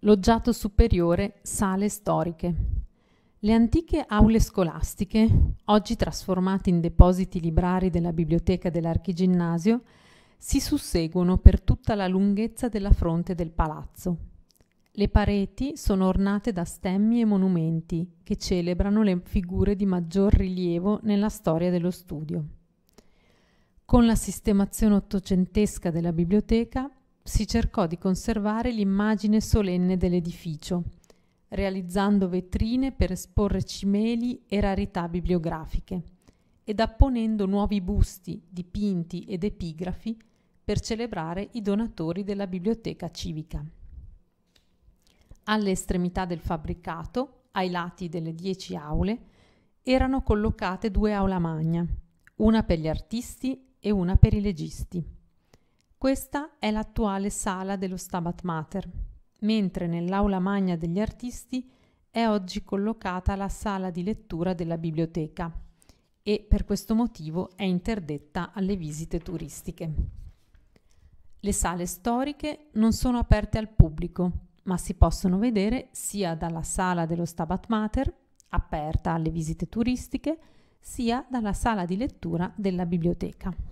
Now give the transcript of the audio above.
loggiato superiore, sale storiche. Le antiche aule scolastiche, oggi trasformate in depositi librari della biblioteca dell'archiginnasio, si susseguono per tutta la lunghezza della fronte del palazzo. Le pareti sono ornate da stemmi e monumenti che celebrano le figure di maggior rilievo nella storia dello studio. Con la sistemazione ottocentesca della biblioteca si cercò di conservare l'immagine solenne dell'edificio, realizzando vetrine per esporre cimeli e rarità bibliografiche ed apponendo nuovi busti, dipinti ed epigrafi per celebrare i donatori della biblioteca civica. Alle estremità del fabbricato, ai lati delle dieci aule, erano collocate due aula magna, una per gli artisti e una per i legisti. Questa è l'attuale sala dello Stabat Mater, mentre nell'aula magna degli artisti è oggi collocata la sala di lettura della biblioteca e per questo motivo è interdetta alle visite turistiche. Le sale storiche non sono aperte al pubblico, ma si possono vedere sia dalla sala dello Stabat Mater, aperta alle visite turistiche, sia dalla sala di lettura della biblioteca.